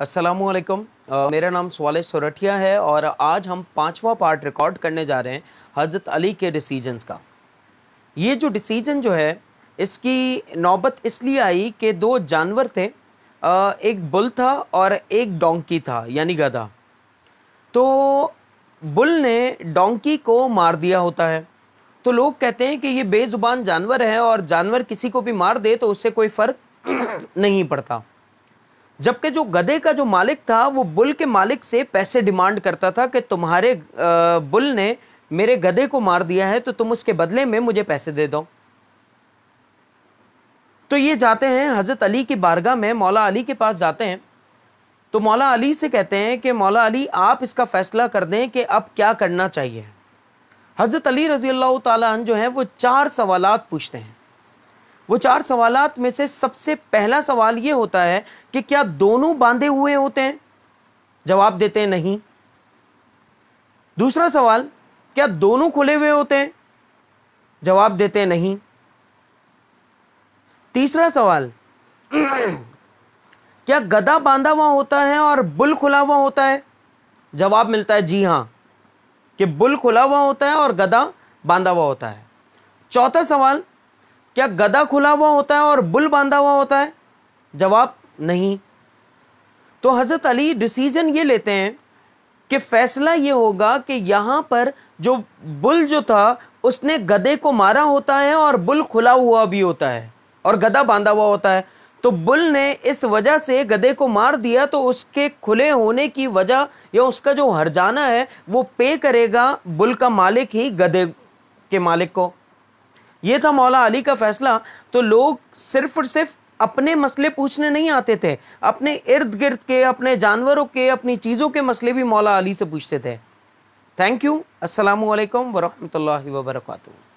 असलकम uh, मेरा नाम सवाल सोरठिया है और आज हम पांचवा पार्ट रिकॉर्ड करने जा रहे हैं हज़रत अली के डिसीजंस का ये जो डिसीजन जो है इसकी नौबत इसलिए आई कि दो जानवर थे uh, एक बुल था और एक डोंकी था यानी गधा तो बुल ने डोंकी को मार दिया होता है तो लोग कहते हैं कि ये बेज़ुबान जानवर है और जानवर किसी को भी मार दे तो उससे कोई फ़र्क नहीं पड़ता जबकि जो गधे का जो मालिक था वो बुल के मालिक से पैसे डिमांड करता था कि तुम्हारे बुल ने मेरे गधे को मार दिया है तो तुम उसके बदले में मुझे पैसे दे दो तो ये जाते हैं हज़रत अली की बारगाह में मौला अली के पास जाते हैं तो मौला अली से कहते हैं कि मौला अली आप इसका फ़ैसला कर दें कि अब क्या करना चाहिए हज़रत अली रज़ी अल्लाह जो है वो चार सवाल पूछते हैं वो चार सवाल में से सबसे पहला सवाल ये होता है कि क्या दोनों बांधे हुए होते हैं जवाब देते हैं नहीं दूसरा सवाल क्या दोनों खुले हुए होते हैं जवाब देते हैं नहीं तीसरा सवाल क्या गदा बांधा हुआ होता है और बुल खुला हुआ होता है जवाब मिलता है जी हाँ कि बुल खुला हुआ होता है और गदा बांधा हुआ होता है चौथा सवाल क्या गदा खुला हुआ होता है और बुल बांधा हुआ होता है जवाब नहीं तो हज़रत अली डिसीज़न ये लेते हैं कि फैसला ये होगा कि यहाँ पर जो बुल जो था उसने गदे को मारा होता है और बुल खुला हुआ भी होता है और गदा बांधा हुआ होता है तो बुल ने इस वजह से गदे को मार दिया तो उसके खुले होने की वजह या उसका जो हरजाना है वो पे करेगा बुल का मालिक ही गदे के मालिक को ये था मौला अली का फैसला तो लोग सिर्फ और सिर्फ अपने मसले पूछने नहीं आते थे अपने इर्द गिर्द के अपने जानवरों के अपनी चीज़ों के मसले भी मौला अली से पूछते थे थैंक यू असलकम वरहमल वर्का